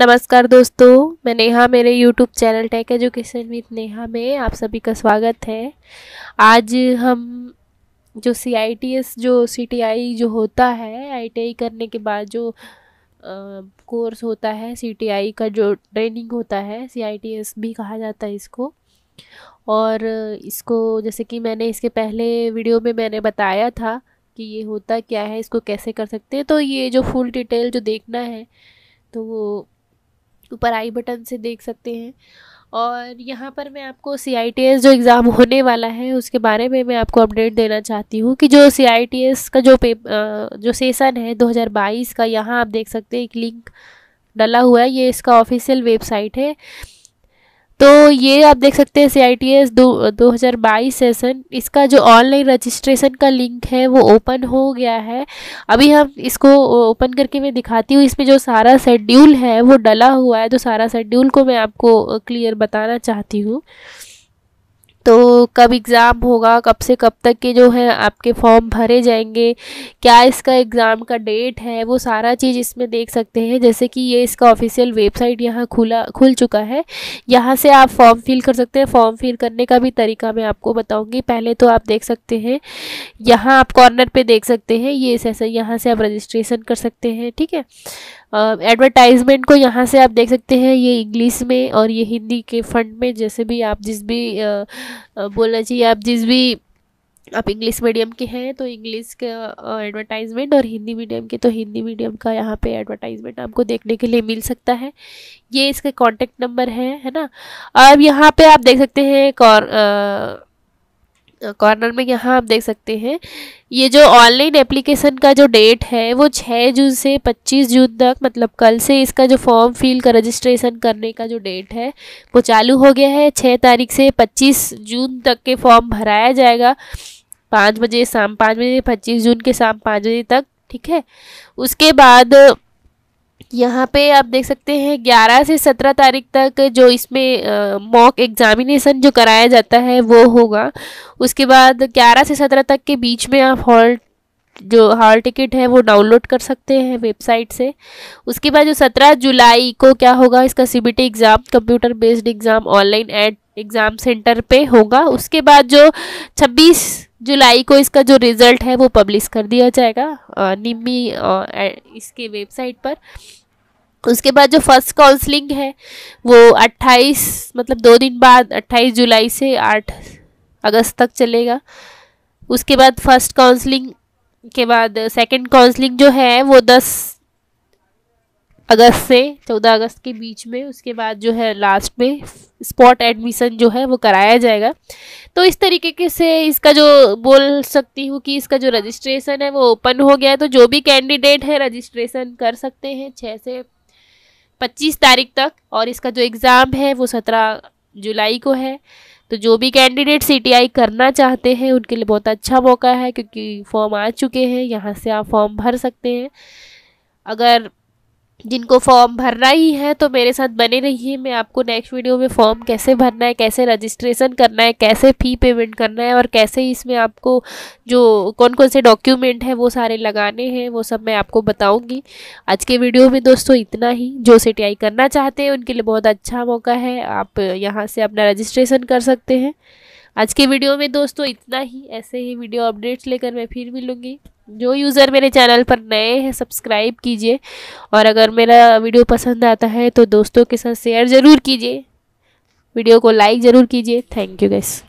नमस्कार दोस्तों मैं नेहा मेरे YouTube channel tech education with Neha में आप सभी का स्वागत है आज हम जो सी आई टी एस जो सी टी आई जो होता है आई टी आई करने के बाद जो कोर्स होता है सी टी आई का जो ट्रेनिंग होता है सी आई टी एस भी कहा जाता है इसको और इसको जैसे कि मैंने इसके पहले वीडियो में मैंने बताया था कि ये होता क्या है इसको कैसे कर सकते हैं तो ये जो फुल डिटेल जो देखना है तो वो ऊपर आई बटन से देख सकते हैं और यहाँ पर मैं आपको सी जो एग्ज़ाम होने वाला है उसके बारे में मैं आपको अपडेट देना चाहती हूँ कि जो सी का जो पेपर जो सेसन है 2022 का यहाँ आप देख सकते हैं एक लिंक डला हुआ है ये इसका ऑफिशियल वेबसाइट है तो ये आप देख सकते हैं सी आई टी एस दो दो हज़ार बाईस सेसन इसका जो ऑनलाइन रजिस्ट्रेशन का लिंक है वो ओपन हो गया है अभी हम इसको ओपन करके मैं दिखाती हूँ इसमें जो सारा शेड्यूल है वो डला हुआ है तो सारा शेड्यूल को मैं आपको क्लियर बताना चाहती हूँ तो कब एग्ज़ाम होगा कब से कब तक के जो है आपके फॉर्म भरे जाएंगे क्या इसका एग्ज़ाम का डेट है वो सारा चीज़ इसमें देख सकते हैं जैसे कि ये इसका ऑफिशियल वेबसाइट यहाँ खुला खुल चुका है यहाँ से आप फॉर्म फिल कर सकते हैं फॉर्म फिल करने का भी तरीका मैं आपको बताऊँगी पहले तो आप देख सकते हैं यहाँ आप कॉर्नर पर देख सकते हैं ये ऐसा यहाँ से आप रजिस्ट्रेशन कर सकते हैं ठीक है एडवर्टाइजमेंट को यहाँ से आप देख सकते हैं ये इंग्लिश में और ये हिंदी के फंड में जैसे भी आप जिस भी बोलना चाहिए आप जिस भी आप इंग्लिश मीडियम के हैं तो इंग्लिश का एडवर्टाइजमेंट और हिंदी मीडियम के तो हिंदी मीडियम का यहाँ पे एडवर्टाइजमेंट आपको देखने के लिए मिल सकता है ये इसका कांटेक्ट नंबर है है ना अब यहाँ पे आप देख सकते हैं कॉर्नर में यहाँ आप देख सकते हैं ये जो ऑनलाइन एप्लीकेशन का जो डेट है वो 6 जून से 25 जून तक मतलब कल से इसका जो फॉर्म फिल का रजिस्ट्रेशन करने का जो डेट है वो चालू हो गया है 6 तारीख से 25 जून तक के फॉर्म भराया जाएगा पाँच बजे शाम पाँच बजे पच्चीस जून के शाम पाँच बजे तक ठीक है उसके बाद यहाँ पे आप देख सकते हैं 11 से 17 तारीख तक जो इसमें मॉक एग्ज़ामिनेसन जो कराया जाता है वो होगा उसके बाद 11 से 17 तक के बीच में आप हॉल जो हॉल टिकट है वो डाउनलोड कर सकते हैं वेबसाइट से उसके बाद जो 17 जुलाई को क्या होगा इसका सी exam computer based exam online and exam centre पे होगा उसके बाद जो छब्बीस जुलाई को इसका जो रिज़ल्ट है वो पब्लिश कर दिया जाएगा निम्मी इसके वेबसाइट पर उसके बाद जो फर्स्ट काउंसलिंग है वो 28 मतलब दो दिन बाद 28 जुलाई से 8 अगस्त तक चलेगा उसके बाद फर्स्ट काउंसलिंग के बाद सेकंड काउंसलिंग जो है वो अगस्त से चौदह अगस्त के बीच में उसके बाद जो है लास्ट में स्पॉट एडमिशन जो है वो कराया जाएगा तो इस तरीके के से इसका जो बोल सकती हूँ कि इसका जो रजिस्ट्रेशन है वो ओपन हो गया है तो जो भी कैंडिडेट है रजिस्ट्रेशन कर सकते हैं छः से पच्चीस तारीख तक और इसका जो एग्ज़ाम है वो सत्रह जुलाई को है तो जो भी कैंडिडेट सी करना चाहते हैं उनके लिए बहुत अच्छा मौका है क्योंकि फॉर्म आ चुके हैं यहाँ से आप फॉर्म भर सकते हैं अगर जिनको फॉर्म भरना ही है तो मेरे साथ बने रहिए मैं आपको नेक्स्ट वीडियो में फॉर्म कैसे भरना है कैसे रजिस्ट्रेशन करना है कैसे फ़ी पेमेंट करना है और कैसे इसमें आपको जो कौन कौन से डॉक्यूमेंट हैं वो सारे लगाने हैं वो सब मैं आपको बताऊंगी आज के वीडियो में दोस्तों इतना ही जो सी करना चाहते हैं उनके लिए बहुत अच्छा मौका है आप यहाँ से अपना रजिस्ट्रेशन कर सकते हैं आज के वीडियो में दोस्तों इतना ही ऐसे ही वीडियो अपडेट्स लेकर मैं फिर मिलूँगी जो यूज़र मेरे चैनल पर नए हैं सब्सक्राइब कीजिए और अगर मेरा वीडियो पसंद आता है तो दोस्तों के साथ शेयर ज़रूर कीजिए वीडियो को लाइक ज़रूर कीजिए थैंक यू गैस